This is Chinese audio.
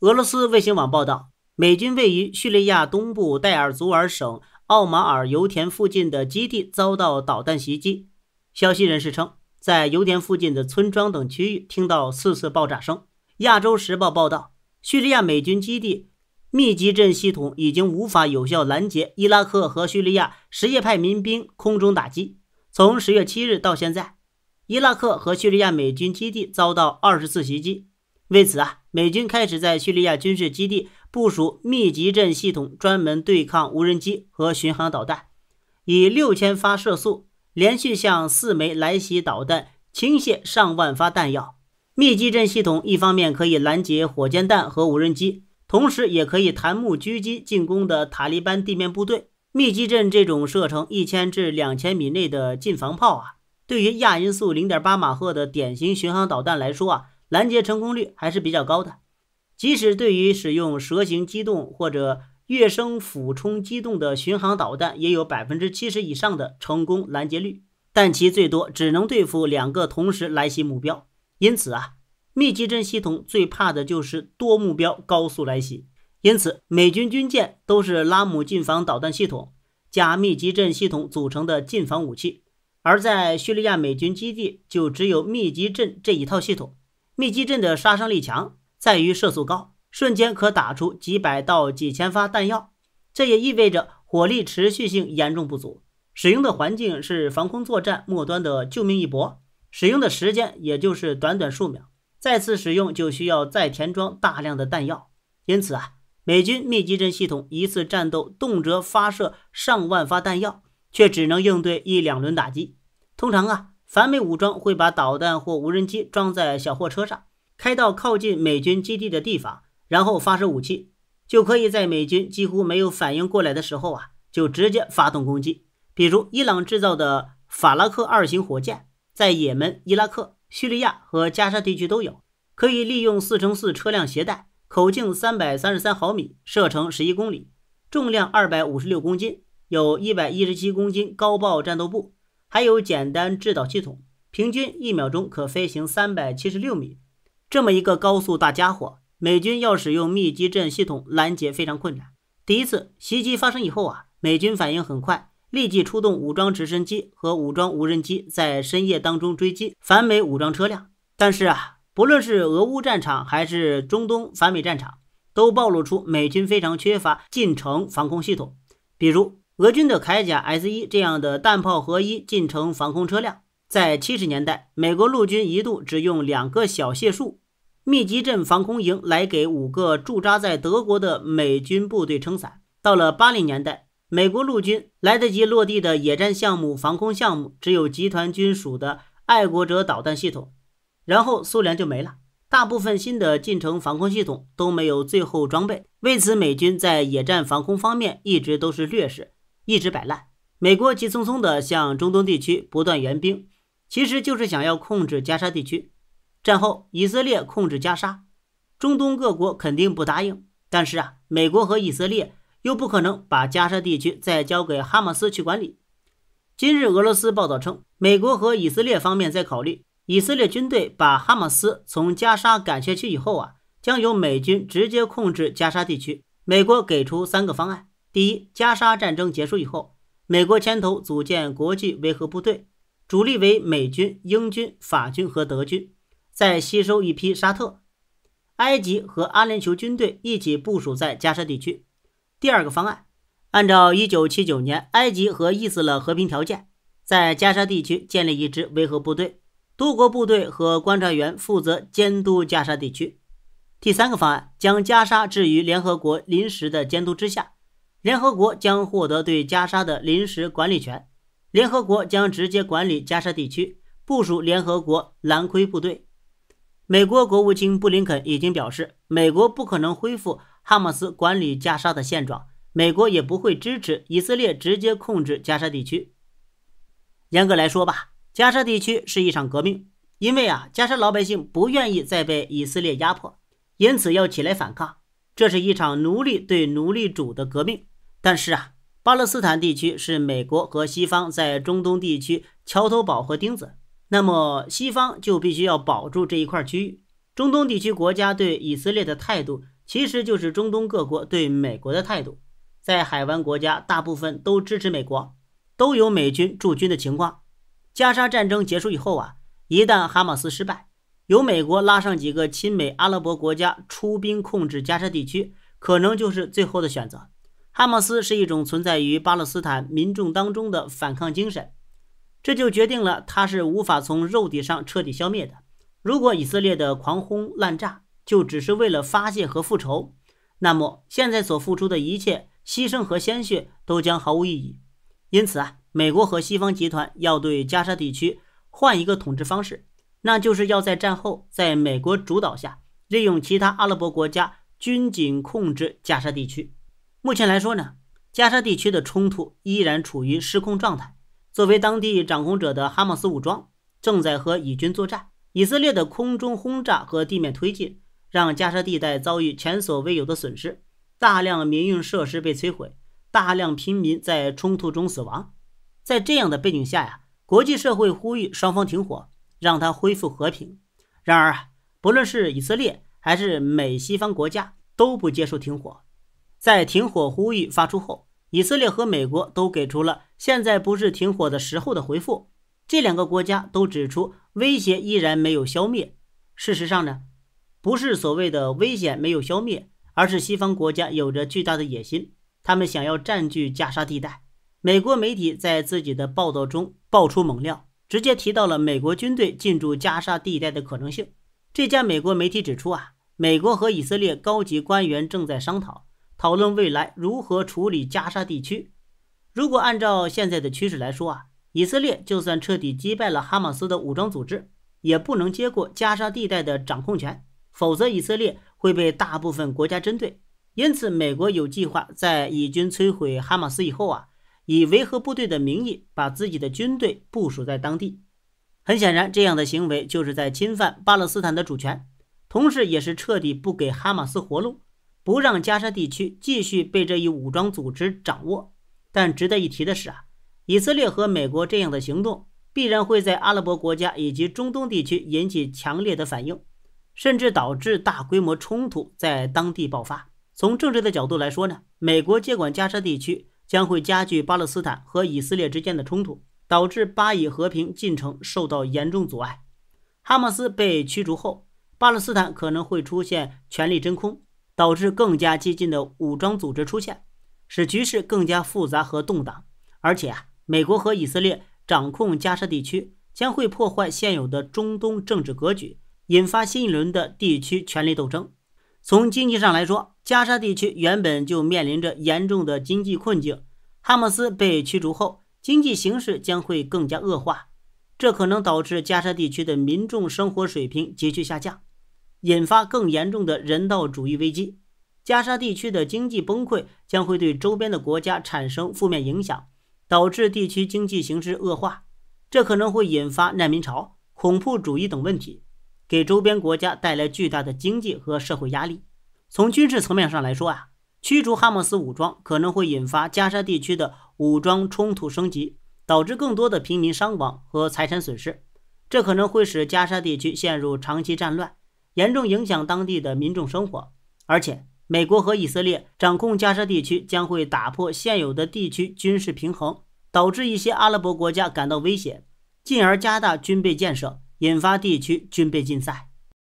俄罗斯卫星网报道，美军位于叙利亚东部代尔祖尔省奥马尔油田附近的基地遭到导弹袭击。消息人士称，在油田附近的村庄等区域听到四次爆炸声。亚洲时报报道，叙利亚美军基地密集阵系统已经无法有效拦截伊拉克和叙利亚什叶派民兵空中打击。从十月七日到现在，伊拉克和叙利亚美军基地遭到二十次袭击。为此啊。美军开始在叙利亚军事基地部署密集阵系统，专门对抗无人机和巡航导弹，以六千发射速连续向四枚来袭导弹倾泻上万发弹药。密集阵系统一方面可以拦截火箭弹和无人机，同时也可以弹幕狙击进攻的塔利班地面部队。密集阵这种射程一千至两千米内的近防炮啊，对于亚音速零点八马赫的典型巡航导弹来说啊。拦截成功率还是比较高的，即使对于使用蛇形机动或者跃升俯冲机动的巡航导弹，也有百分之七十以上的成功拦截率。但其最多只能对付两个同时来袭目标，因此啊，密集阵系统最怕的就是多目标高速来袭。因此，美军军舰都是拉姆近防导弹系统加密集阵系统组成的近防武器，而在叙利亚美军基地就只有密集阵这一套系统。密集阵的杀伤力强，在于射速高，瞬间可打出几百到几千发弹药。这也意味着火力持续性严重不足，使用的环境是防空作战末端的救命一搏，使用的时间也就是短短数秒，再次使用就需要再填装大量的弹药。因此啊，美军密集阵系统一次战斗动辄发射上万发弹药，却只能应对一两轮打击。通常啊。反美武装会把导弹或无人机装在小货车上，开到靠近美军基地的地方，然后发射武器，就可以在美军几乎没有反应过来的时候啊，就直接发动攻击。比如伊朗制造的法拉克二型火箭，在也门、伊拉克、叙利亚和加沙地区都有，可以利用四乘四车辆携带，口径三百三十三毫米，射程十一公里，重量二百五十六公斤，有一百一十七公斤高爆战斗部。还有简单制导系统，平均一秒钟可飞行三百七十六米，这么一个高速大家伙，美军要使用密集阵系统拦截非常困难。第一次袭击发生以后啊，美军反应很快，立即出动武装直升机和武装无人机在深夜当中追击反美武装车辆。但是啊，不论是俄乌战场还是中东反美战场，都暴露出美军非常缺乏近程防空系统，比如。俄军的铠甲 S 一这样的弹炮合一近程防空车辆，在七十年代，美国陆军一度只用两个小谢数密集阵防空营来给五个驻扎在德国的美军部队撑伞。到了八零年代，美国陆军来得及落地的野战项目防空项目只有集团军属的爱国者导弹系统，然后苏联就没了，大部分新的进程防空系统都没有最后装备。为此，美军在野战防空方面一直都是劣势。一直摆烂，美国急匆匆地向中东地区不断援兵，其实就是想要控制加沙地区。战后以色列控制加沙，中东各国肯定不答应。但是啊，美国和以色列又不可能把加沙地区再交给哈马斯去管理。今日俄罗斯报道称，美国和以色列方面在考虑，以色列军队把哈马斯从加沙赶下去以后啊，将由美军直接控制加沙地区。美国给出三个方案。第一，加沙战争结束以后，美国牵头组建国际维和部队，主力为美军、英军、法军和德军，再吸收一批沙特、埃及和阿联酋军队一起部署在加沙地区。第二个方案，按照一九七九年埃及和伊斯兰和平条件，在加沙地区建立一支维和部队，多国部队和观察员负责监督加沙地区。第三个方案，将加沙置于联合国临时的监督之下。联合国将获得对加沙的临时管理权，联合国将直接管理加沙地区，部署联合国蓝盔部队。美国国务卿布林肯已经表示，美国不可能恢复哈马斯管理加沙的现状，美国也不会支持以色列直接控制加沙地区。严格来说吧，加沙地区是一场革命，因为啊，加沙老百姓不愿意再被以色列压迫，因此要起来反抗。这是一场奴隶对奴隶主的革命，但是啊，巴勒斯坦地区是美国和西方在中东地区桥头堡和钉子，那么西方就必须要保住这一块区域。中东地区国家对以色列的态度，其实就是中东各国对美国的态度。在海湾国家，大部分都支持美国，都有美军驻军的情况。加沙战争结束以后啊，一旦哈马斯失败。由美国拉上几个亲美阿拉伯国家出兵控制加沙地区，可能就是最后的选择。哈马斯是一种存在于巴勒斯坦民众当中的反抗精神，这就决定了它是无法从肉体上彻底消灭的。如果以色列的狂轰滥炸就只是为了发泄和复仇，那么现在所付出的一切牺牲和鲜血都将毫无意义。因此啊，美国和西方集团要对加沙地区换一个统治方式。那就是要在战后，在美国主导下，利用其他阿拉伯国家军警控制加沙地区。目前来说呢，加沙地区的冲突依然处于失控状态。作为当地掌控者的哈马斯武装正在和以军作战。以色列的空中轰炸和地面推进，让加沙地带遭遇前所未有的损失，大量民用设施被摧毁，大量平民在冲突中死亡。在这样的背景下呀，国际社会呼吁双方停火。让他恢复和平。然而，不论是以色列还是美西方国家都不接受停火。在停火呼吁发出后，以色列和美国都给出了“现在不是停火的时候”的回复。这两个国家都指出，威胁依然没有消灭。事实上呢，不是所谓的危险没有消灭，而是西方国家有着巨大的野心，他们想要占据加沙地带。美国媒体在自己的报道中爆出猛料。直接提到了美国军队进驻加沙地带的可能性。这家美国媒体指出啊，美国和以色列高级官员正在商讨讨论未来如何处理加沙地区。如果按照现在的趋势来说啊，以色列就算彻底击败了哈马斯的武装组织，也不能接过加沙地带的掌控权，否则以色列会被大部分国家针对。因此，美国有计划在以军摧毁哈马斯以后啊。以维和部队的名义把自己的军队部署在当地，很显然，这样的行为就是在侵犯巴勒斯坦的主权，同时也是彻底不给哈马斯活路，不让加沙地区继续被这一武装组织掌握。但值得一提的是啊，以色列和美国这样的行动必然会在阿拉伯国家以及中东地区引起强烈的反应，甚至导致大规模冲突在当地爆发。从政治的角度来说呢，美国接管加沙地区。将会加剧巴勒斯坦和以色列之间的冲突，导致巴以和平进程受到严重阻碍。哈马斯被驱逐后，巴勒斯坦可能会出现权力真空，导致更加激进的武装组织出现，使局势更加复杂和动荡。而且啊，美国和以色列掌控加沙地区，将会破坏现有的中东政治格局，引发新一轮的地区权力斗争。从经济上来说，加沙地区原本就面临着严重的经济困境。哈马斯被驱逐后，经济形势将会更加恶化，这可能导致加沙地区的民众生活水平急剧下降，引发更严重的人道主义危机。加沙地区的经济崩溃将会对周边的国家产生负面影响，导致地区经济形势恶化，这可能会引发难民潮、恐怖主义等问题。给周边国家带来巨大的经济和社会压力。从军事层面上来说啊，驱逐哈马斯武装可能会引发加沙地区的武装冲突升级，导致更多的平民伤亡和财产损失。这可能会使加沙地区陷入长期战乱，严重影响当地的民众生活。而且，美国和以色列掌控加沙地区将会打破现有的地区军事平衡，导致一些阿拉伯国家感到威胁，进而加大军备建设。引发地区军备竞赛。